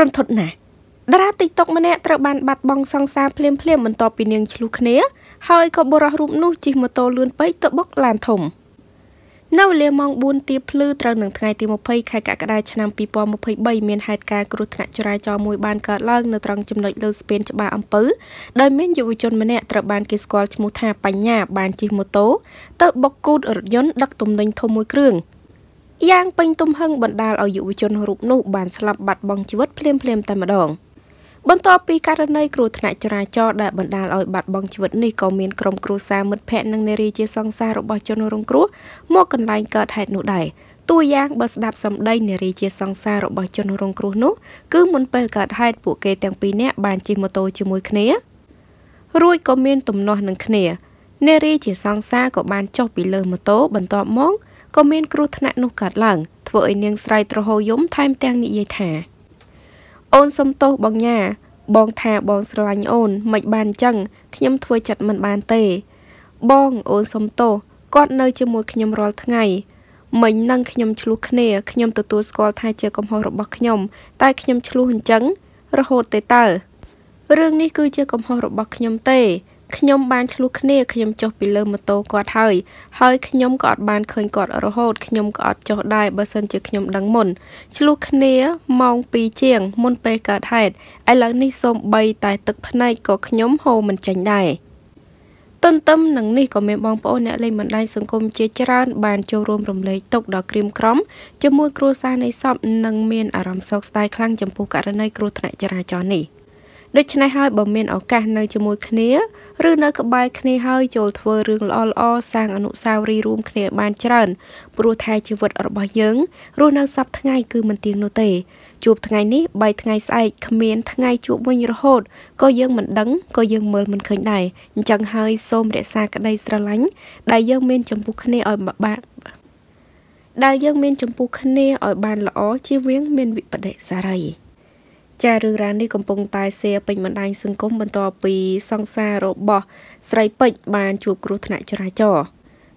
រន្ធត់ណាស់តារា TikTok ម្នាក់ត្រូវបានបាត់បង់សង្សារភ្លាមភ្លាមបន្ទាប់ពីនាងឆ្លុះគ្នាហើយក៏បុរសរូបនោះជិះម៉ូតូលឿនពេកទៅបុកឡានធំនៅវេលាម៉ោង4ទៀបភ្លឺត្រូវនឹងថ្ងៃទី20ខែកក្កដាឆ្នាំ2023មានហេតុការណ៍គ្រោះថ្នាក់ចរាចរណ៍មួយបានកើតឡើងនៅត្រង់ចំណុចលើស្ពានច្បារអំពៅដោយមានយុវជនម្នាក់ត្រូវបានគេស្គាល់ឈ្មោះថាបញ្ញាបានជិះម៉ូតូទៅបុកគូតរថយន្តដឹកទំនិញធំមួយគ្រឿង។យ៉ាងពេញទំហឹងបណ្ដាលឲ្យយុវជនរូបនោះបានស្លាប់បាត់បង់ជីវិតភ្លាមៗតែម្ដងបន្ទាប់ពីករណីគ្រោះថ្នាក់ចរាចរណ៍ដែលបណ្ដាលឲ្យបាត់បង់ជីវិតនេះក៏មានក្រុមគ្រួសារមិត្តភ័ក្តិនិងនារីជាសង្សាររបស់ជនរង គ្រោះមកកន្លែងកើតហេតុនោះដែរតួយ៉ាងបើស្ដាប់សម្ដីនារីជាសង្សាររបស់ជនរងគ្រោះនោះ គឺមុនពេលកើតហេតុពួកគេទាំងពីរនាក់បានជិះម៉ូតូជាមួយគ្នារួចក៏មានទំនាស់នឹងគ្នានារីជាសង្សារក៏បាន ចុះពីលើម៉ូតូបន្ទាប់មកក៏មានគ្រោះថ្នាក់នោះកើតឡើងធ្វើឲ្យនាងស្រីត្រហោយំថែមទាំងនិយាយថាអូនសុំទោសបងញ៉ាបងថាបងស្រឡាញ់អូន មិនបានចឹងខ្ញុំធ្វើចិត្តមិនបានទេ បងអូនសុំទោសគាត់នៅ ជាមួយខ្ញុំរាល់ថ្ងៃមិញនឹងខ្ញុំឆ្លោះគ្នាខ្ញុំទទួលស្គាល់ថាជាកំហុសរបស់ខ្ញុំ តែខ្ញុំឆ្លោះអញ្ចឹងរហូតទៅតើរឿងនេះគឺជា កំហុសរបស់ខ្ញុំទេខ្ញុំបានឆ្លុះគ្នាខ្ញុំចុះពីលើម៉ូតូគាត់ហើយហើយខ្ញុំក៏អត់បានឃើញគាត់រហូតខ្ញុំក៏អត់ចុះដែរបើសិនជាខ្ញុំដឹងមុនឆ្លុះគ្នាម៉ោង2ជាង មុនពេលកើតហេតុឥឡូវនេះសូមបីតែ ទឹកភ្នែកក៏ខ្ញុំហូរមិនចេញដែរទន្ទឹមនឹងនេះក៏មានបងប្អូនអ្នកលេងបណ្ដាញសង្គមជាច្រើនបានចូលរួមរំលែកទុកដល់ក្រៀមក្រំជាមួយគ្រួសារនៃសពនិងមានអារម្មណ៍សោកស្ដាយខ្លាំងចំពោះករណីគ្រោះថ្នាក់ចរាចរណ៍នេះ។ដូច្នេះហើយបើមានឱកាសនៅជាមួយគ្នាឬនៅក្បែរគ្នាហើយចូលធ្វើរឿងល្អៗសាងអនុស្សាវរីយ៍រួមគ្នាឲ្យបានច្រើនព្រោះថាជីវិតរបស់យើងរស់នៅសប្តាហ៍ថ្ងៃគឺមិនទៀងនោះទេ ជួបថ្ងៃនេះ3ថ្ងៃស្អែកគ្មានថ្ងៃជួបវិញរហូតក៏យើងមិនដឹងក៏យើងមើលមិនឃើញដែរអញ្ចឹងហើយសូមរក្សាក្តីស្រឡាញ់ដែលយើងមានចំពោះគ្នាឲ្យបាក់ដែលយើងមានចំពោះគ្នាឲ្យបានល្អជាវៀងមានវិបដិសារី។ចារឿងរ៉ាវនេះកំពុងតែសៀពេញបណ្ដាញសង្គមបន្ទាប់ពីសង្សាររបស់ ស្រីពេជ្របានជួបគ្រោះថ្នាក់ចរាចរណ៍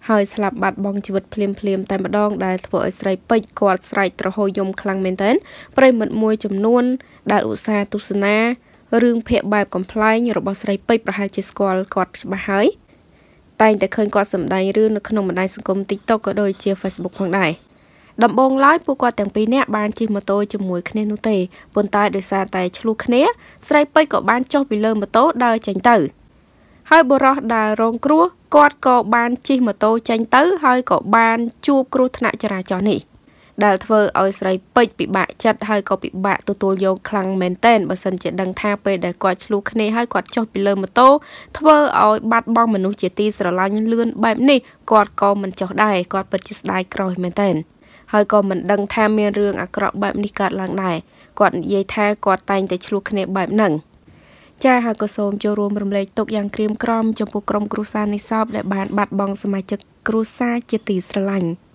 ហើយស្លាប់បាត់បង់ជីវិតភ្លាមភ្លាម តែម្ដងដែលធ្វើឲ្យស្រីពេជ្រគាត់ស្រែកត្រហោយំខ្លាំងមែនទែនប្រិមិត្តមួយចំនួនដែលឧស្សាហ៍ទស្សនារឿងភាគបែបកំ pl ែងរបស់ស្រីពេជ្រប្រហែលជាស្គាល់គាត់ច្បាស់ហើយតែងតែឃើញគាត់សម្ដែងរឿងនៅក្នុងបណ្ដាញសង្គម TikTok ក៏ដូចជា Facebook ផងដែរ។ដំបូងឡើយពួកគាត់ទាំងពីរនាក់បានជិះម៉ូតូជាមួយគ្នានោះទេប៉ុន្តែដោយសារតែឆ្លោះគ្នា ស្រីពេជ្រក៏បានចុះពីលើម៉ូតូដើរចេញទៅហើយបុរសដែលរងគ្រោះគាត់ក៏បានជិះម៉ូតូចេញទៅហើយក៏បានជួបគ្រោះថ្នាក់ចរាចរណ៍នេះដែលធ្វើឲ្យស្រីពេជ្រពិបាកចិត្តហើយក៏ពិបាកទទួលយកខ្លាំងមែនទែនបើសិនជាដឹងថាពេលដែលគាត់ឆ្លុះគ្នាហើយគាត់ចុះពីលើម៉ូតូធ្វើឲ្យបាត់បង់មនុស្សជាទីស្រឡាញ់លឿនបែបនេះគាត់ក៏មិនចុះដែរគាត់ពិតជាស្ដាយក្រោយមែនទែនហើយក៏មិនដឹងថាមានរឿងអាក្រក់បែបនេះកើតឡើងដែរគាត់និយាយថាគាត់តែងតែឆ្លោះគ្នាបែបហ្នឹងចាហើយក៏សូមចូលរួមរំលែកទុកយ៉ាងក្រៀមក្រំចំពោះក្រុមគ្រួសារនេះសពដែលបានបាត់បង់សមាជិកគ្រួសារជាទីស្រឡាញ់។